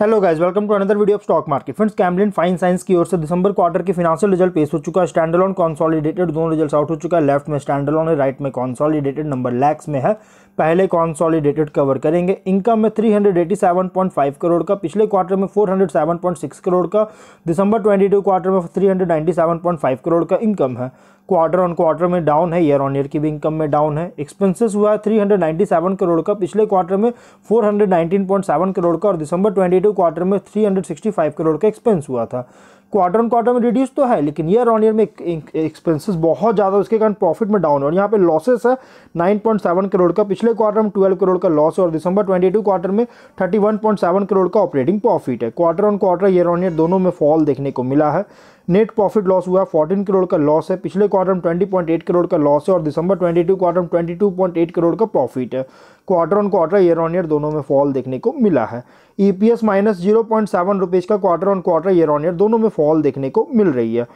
hello guys welcome to another video of stock market friends Camlin fine science की ओर से दिसंबर क्वार्टर के फिनाशियल रिजल्ट पेश हो चुका है स्टैंडलॉन कॉन्सॉलीडेटेड दोनों रिजल्ट आउट हो चुका है लेफ्ट में स्टैंडलॉन है राइट में कॉन्सॉलिडेटेड नंबर लैक्स में है पहले कॉन्सॉलिडेटेड कवर करेंगे इनकम में थ्री करोड़ का पिछले क्वार्टर में फोर करोड़ का दिसंबर ट्वेंटी क्वार्टर में थ्री करोड़ का इनकम है क्वार्टर ऑन क्वार्टर में डाउन है ईयर ऑन ईयर की भी इनकम में डाउन है एक्सपेंसेस हुआ है थ्री करोड़ का पिछले क्वार्टर में 419.7 करोड़ का और दिसंबर 22 क्वार्टर में 365 करोड़ का एक्सपेंस हुआ था क्वार्टर ऑन क्वार्टर में रिड्यूस तो है लेकिन ईयर ऑन ईयर में एक्सपेंसेस बहुत ज़्यादा उसके कारण प्रॉफिट में डाउन है और यहाँ पे लॉसेस है 9.7 करोड़ का पिछले क्वार्टर में 12 करोड़ का लॉस है और दिसंबर 22 क्वार्टर में 31.7 करोड़ का ऑपरेटिंग प्रॉफिट है quarter on quarter year on year दोनों में फॉल देखने को मिला है नेट प्रॉफिट लॉस हुआ है फोर्टीन करोड़ का लॉस है पिछले क्वार्टर में ट्वेंटी पॉइंट एट करोड़ का लॉस है और दिसंबर ट्वेंटी टू क्वार्टर में twenty two point eight crore का प्रॉफिट है quarter on quarter year on year दोनों में फॉल देखने को मिला है E P S minus zero point seven rupees का quarter on quarter year on year दोनों में फॉल देखने को मिल रही है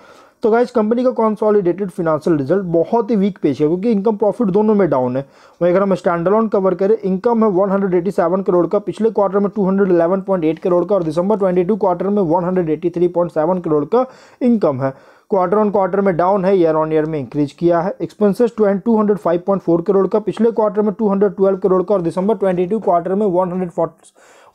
तो गाइज कंपनी का कॉन्सॉलिडेटेड फिनेंशियल रिजल्ट बहुत ही वीक पेश है क्योंकि इनकम प्रॉफिट दोनों में डाउन है वहीं अगर हम स्टैंडलॉन कवर करें इनकम है 187 करोड़ का पिछले क्वार्टर में 211.8 करोड़ का और दिसंबर 22 क्वार्टर में 183.7 करोड़ का इनकम है क्वार्टर ऑन क्वार्टर में डाउन है ईयर ऑन ईयर में इंक्रीज किया है expenses two hundred five point four crore का पिछले क्वार्टर में टू हंड्रेड ट्वेल्व करोड़ का और दिसंबर ट्वेंटी टू क्वार्टर में one hundred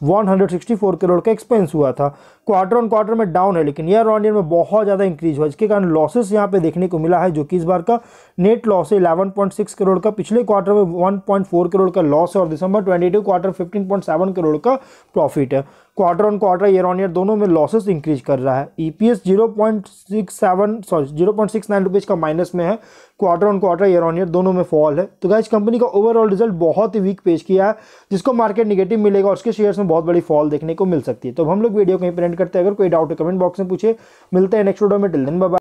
one hundred sixty four crore का एक्सपेंस हुआ था क्वार्टर ऑन क्वार्टर में डाउन है लेकिन ईयर ऑन ईयर में बहुत ज़्यादा इंक्रीज हुआ जिसके कारण लॉसेस यहाँ पे देखने को मिला है जो कि इस बार का नेट लॉस है 11.6 करोड़ का पिछले क्वार्टर में 1.4 करोड़ का लॉस है और दिसंबर 22 क्वार्टर 15.7 करोड़ का प्रॉफिट है quarter on quarter year on year दोनों में लॉसेस इंक्रीज कर रहा है E P S zero point six seven sorry zero point six nine rupees का माइनस में है quarter on quarter year on year दोनों में फॉल है तो इस कंपनी का ओवरऑल रिजल्ट बहुत ही वीक पेश किया है जिसको मार्केट निगेटिव मिलेगा और उसके शेयर्स में बहुत बड़ी फॉल देखने को मिल सकती है तो हम लोग वीडियो कहीं प्रिंट करते हैं अगर कोई डाउट है कमेंट बॉक्स में पूछे मिलते हैं नेक्स्ट वीडियो में टिल दिन बाय